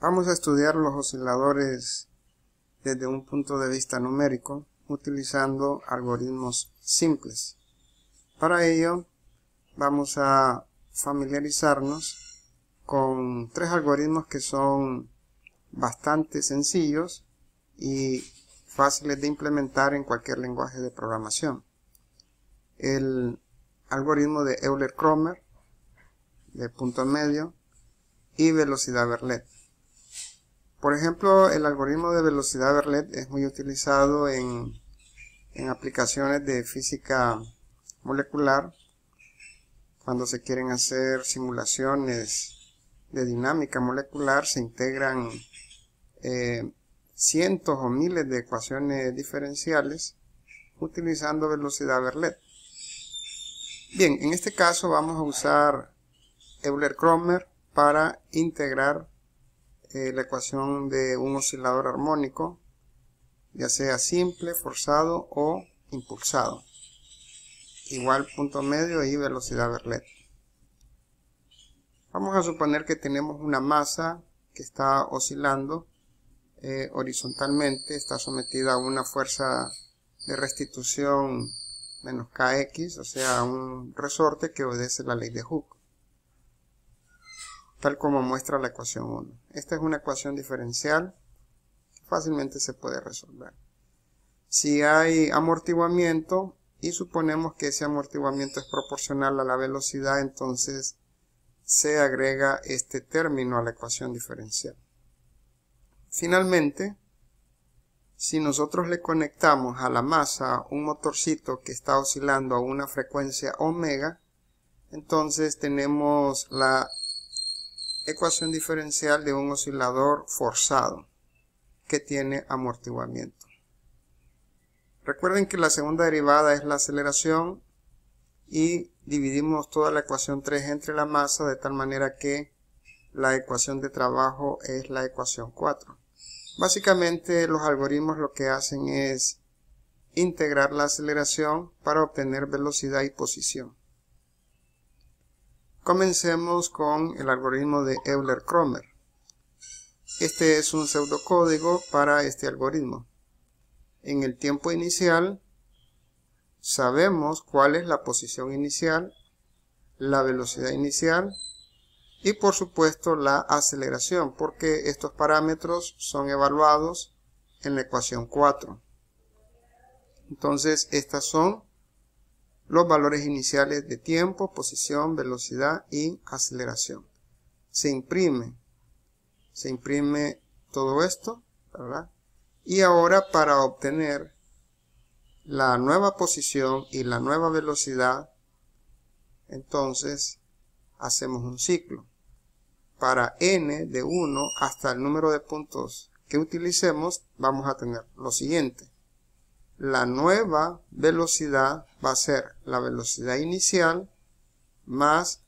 Vamos a estudiar los osciladores desde un punto de vista numérico utilizando algoritmos simples. Para ello vamos a familiarizarnos con tres algoritmos que son bastante sencillos y fáciles de implementar en cualquier lenguaje de programación. El algoritmo de Euler-Cromer, de punto medio, y velocidad Berlet. Por ejemplo, el algoritmo de velocidad Berlet es muy utilizado en, en aplicaciones de física molecular cuando se quieren hacer simulaciones de dinámica molecular se integran eh, cientos o miles de ecuaciones diferenciales utilizando velocidad Berlet. Bien, en este caso vamos a usar Euler-Cromer para integrar eh, la ecuación de un oscilador armónico, ya sea simple, forzado o impulsado. Igual punto medio y velocidad Berlet. Vamos a suponer que tenemos una masa que está oscilando eh, horizontalmente, está sometida a una fuerza de restitución menos kx, o sea, un resorte que obedece la ley de Hooke tal como muestra la ecuación 1. Esta es una ecuación diferencial que fácilmente se puede resolver. Si hay amortiguamiento y suponemos que ese amortiguamiento es proporcional a la velocidad, entonces se agrega este término a la ecuación diferencial. Finalmente, si nosotros le conectamos a la masa un motorcito que está oscilando a una frecuencia omega, entonces tenemos la ecuación diferencial de un oscilador forzado que tiene amortiguamiento. Recuerden que la segunda derivada es la aceleración y dividimos toda la ecuación 3 entre la masa de tal manera que la ecuación de trabajo es la ecuación 4. Básicamente los algoritmos lo que hacen es integrar la aceleración para obtener velocidad y posición. Comencemos con el algoritmo de Euler-Cromer. Este es un pseudocódigo para este algoritmo. En el tiempo inicial sabemos cuál es la posición inicial, la velocidad inicial y por supuesto la aceleración porque estos parámetros son evaluados en la ecuación 4. Entonces estas son los valores iniciales de tiempo, posición, velocidad y aceleración. Se imprime, se imprime todo esto, Y ahora para obtener la nueva posición y la nueva velocidad, entonces hacemos un ciclo. Para n de 1 hasta el número de puntos que utilicemos, vamos a tener lo siguiente la nueva velocidad va a ser la velocidad inicial más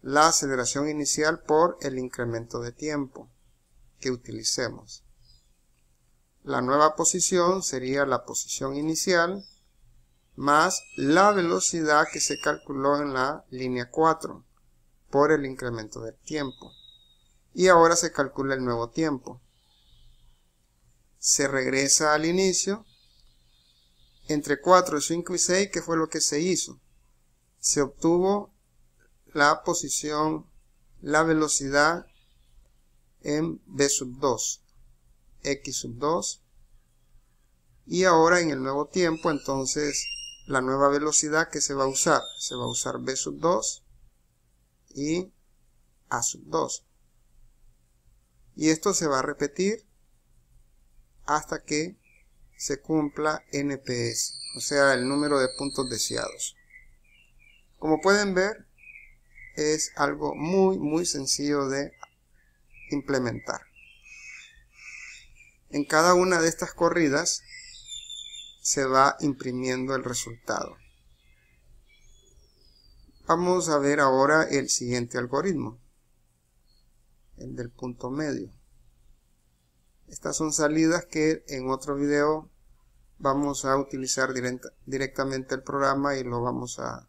la aceleración inicial por el incremento de tiempo que utilicemos. La nueva posición sería la posición inicial más la velocidad que se calculó en la línea 4 por el incremento del tiempo. Y ahora se calcula el nuevo tiempo. Se regresa al inicio entre 4, 5 y 6, ¿qué fue lo que se hizo. Se obtuvo la posición, la velocidad en B sub 2, X sub 2. Y ahora en el nuevo tiempo, entonces, la nueva velocidad que se va a usar. Se va a usar B sub 2 y A sub 2. Y esto se va a repetir hasta que se cumpla NPS, o sea, el número de puntos deseados. Como pueden ver, es algo muy, muy sencillo de implementar. En cada una de estas corridas se va imprimiendo el resultado. Vamos a ver ahora el siguiente algoritmo, el del punto medio. Estas son salidas que en otro video vamos a utilizar directamente el programa y lo vamos a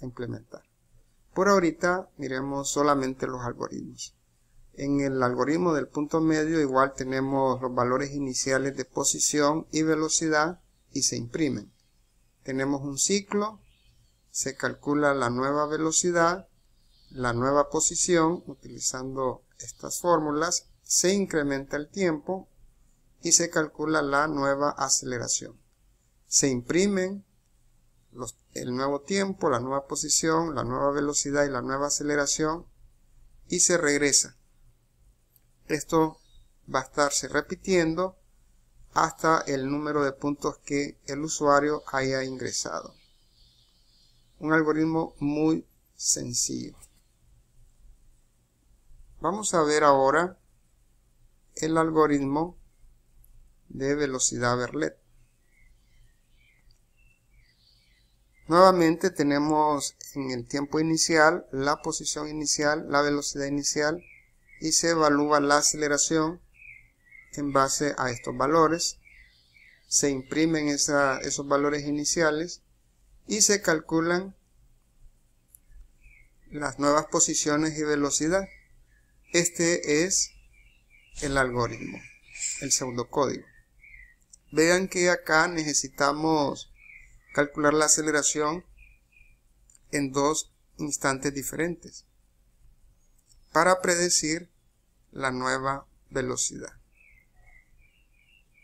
implementar. Por ahorita miremos solamente los algoritmos. En el algoritmo del punto medio igual tenemos los valores iniciales de posición y velocidad y se imprimen. Tenemos un ciclo, se calcula la nueva velocidad, la nueva posición utilizando estas fórmulas se incrementa el tiempo y se calcula la nueva aceleración. Se imprimen el nuevo tiempo, la nueva posición, la nueva velocidad y la nueva aceleración y se regresa. Esto va a estarse repitiendo hasta el número de puntos que el usuario haya ingresado. Un algoritmo muy sencillo. Vamos a ver ahora el algoritmo de velocidad Berlet. Nuevamente tenemos en el tiempo inicial, la posición inicial, la velocidad inicial y se evalúa la aceleración en base a estos valores. Se imprimen esos valores iniciales y se calculan las nuevas posiciones y velocidad. Este es el algoritmo, el segundo código Vean que acá necesitamos calcular la aceleración en dos instantes diferentes para predecir la nueva velocidad.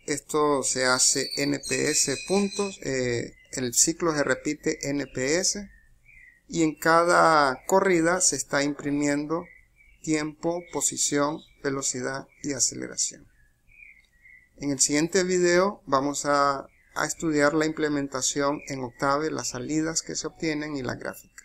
Esto se hace NPS puntos, eh, el ciclo se repite NPS y en cada corrida se está imprimiendo tiempo, posición, velocidad y aceleración. En el siguiente video vamos a, estudiar la implementación en Octave, las salidas que se obtienen y la gráfica.